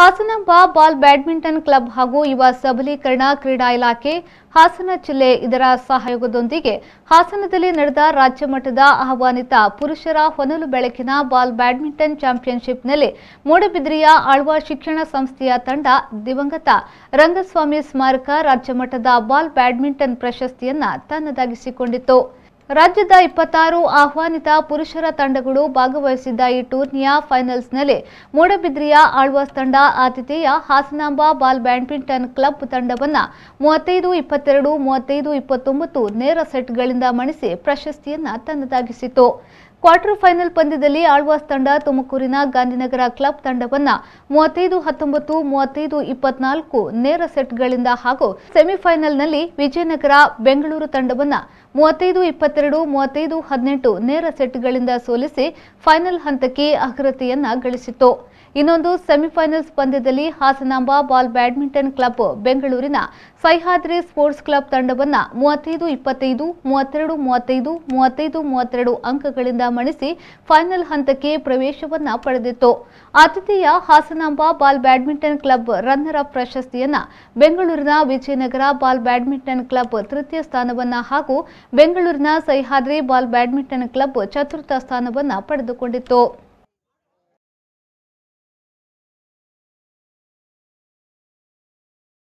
Hasanamba ball badminton club ಹಾಗೂ ಯುವ ಸಬಲೀಕರಣ ಕ್ರೀಡಾ ಇಲಾಖೆ ಹಾಸನ ಜಿಲ್ಲೆ ಇದರ ಸಹಯೋಗದೊಂದಿಗೆ ಹಾಸನದಲ್ಲಿ ನಡೆದ ರಾಜ್ಯ ಮಟ್ಟದ ಆಹ್ವಾನಿತ ಪುರುಷರ ಹೊನಲು ಬೆಳಕಿನ ಬಾಲ್ ಬ್ಯಾಡ್ಮಿಂಟನ್ ಚಾಂಪಿಯನ್ಶಿಪ್ನಲ್ಲಿ ಮೂಡಬಿದ್ರಿಯ ಆಳ್ವ ಶಿಕ್ಷಣ ಸಂಸ್ಥೆಯ ತಂಡ ದಿವಂಗತ ರಂಗಸ್ವಾಮಿ ಸ್ಮಾರಕ ರಾಜ್ಯ ಮಟ್ಟದ ಬಾಲ್ ಬ್ಯಾಡ್ಮಿಂಟನ್ ಪ್ರಶಸ್ತಿಯನ್ನು ತನ್ನದಾಗಿಸಿಕೊಂಡಿತು ರಾಜ್ಯದ ಇಪ್ಪತ್ತಾರು ಆಹ್ವಾನಿತ ಪುರುಷರ ತಂಡಗಳು ಭಾಗವಹಿಸಿದ್ದ ಈ ಟೂರ್ನಿಯ ಫೈನಲ್ಸ್ನಲ್ಲಿ ಮೂಡಬಿದ್ರಿಯ ಆಳ್ವಾಸ್ ತಂಡ ಆತಿಥೇಯ ಹಾಸನಾಂಬಾ ಬಾಲ್ ಬ್ಯಾಡ್ಮಿಂಟನ್ ಕ್ಲಬ್ ತಂಡವನ್ನು ಮೂವತ್ತೈದು ಇಪ್ಪತ್ತೆರಡು ಮೂವತ್ತೈದು ಇಪ್ಪತ್ತೊಂಬತ್ತು ನೇರ ಸೆಟ್ಗಳಿಂದ ಮಣಿಸಿ ಪ್ರಶಸ್ತಿಯನ್ನು ತನ್ನದಾಗಿಸಿತು ಕ್ವಾರ್ಟರ್ ಫೈನಲ್ ಪಂದ್ಯದಲ್ಲಿ ಆಳ್ವಾಸ್ ತಂಡ ತುಮಕೂರಿನ ಗಾಂಧಿನಗರ ಕ್ಲಬ್ ತಂಡವನ್ನು ಮೂವತ್ತೈದು ಹತ್ತೊಂಬತ್ತು ಮೂವತ್ತೈದು ಇಪ್ಪತ್ನಾಲ್ಕು ನೇರ ಸೆಟ್ಗಳಿಂದ ಹಾಗೂ ಸೆಮಿಫೈನಲ್ನಲ್ಲಿ ವಿಜಯನಗರ ಬೆಂಗಳೂರು ತಂಡವನ್ನು ಮೂವತ್ತೈದು ಇಪ್ಪತ್ತೆರಡು ಮೂವತ್ತೈದು ಹದಿನೆಂಟು ನೇರ ಸೆಟ್ಗಳಿಂದ ಸೋಲಿಸಿ ಫೈನಲ್ ಹಂತಕ್ಕೆ ಅರ್ಹತೆಯನ್ನ ಗಳಿಸಿತು ಇನ್ನೊಂದು ಸೆಮಿಫೈನಲ್ಸ್ ಪಂದ್ಯದಲ್ಲಿ ಹಾಸನಾಂಬ ಬಾಲ್ ಬ್ಯಾಡ್ಮಿಂಟನ್ ಕ್ಲಬ್ ಬೆಂಗಳೂರಿನ ಸಹ್ಯಾದ್ರಿ ಸ್ಪೋರ್ಟ್ಸ್ ಕ್ಲಬ್ ತಂಡವನ್ನು ಮೂವತ್ತೈದು ಇಪ್ಪತ್ತೈದು ಮೂವತ್ತೆರಡು ಮೂವತ್ತೈದು ಮೂವತ್ತೈದು ಮೂವತ್ತೆರಡು ಅಂಕಗಳಿಂದ ಮಣಿಸಿ ಫೈನಲ್ ಹಂತಕ್ಕೆ ಪ್ರವೇಶವನ್ನ ಪಡೆದಿತ್ತು ಆತಿಥೇಯ Hasanamba ball badminton club runner up ಪ್ರಶಸ್ತಿಯನ್ನ ಬೆಂಗಳೂರಿನ ವಿಜಯನಗರ ಬಾಲ್ ಬ್ಯಾಡ್ಮಿಂಟನ್ ಕ್ಲಬ್ ತೃತೀಯ ಸ್ಥಾನವನ್ನ ಹಾಗೂ ಬೆಂಗಳೂರಿನ ಸಹ್ಯಾದ್ರಿ ಬಾಲ್ ಬ್ಯಾಡ್ಮಿಂಟನ್ ಕ್ಲಬ್ ಚತುರ್ಥ ಸ್ಥಾನವನ್ನ ಪಡೆದುಕೊಂಡಿತ್ತು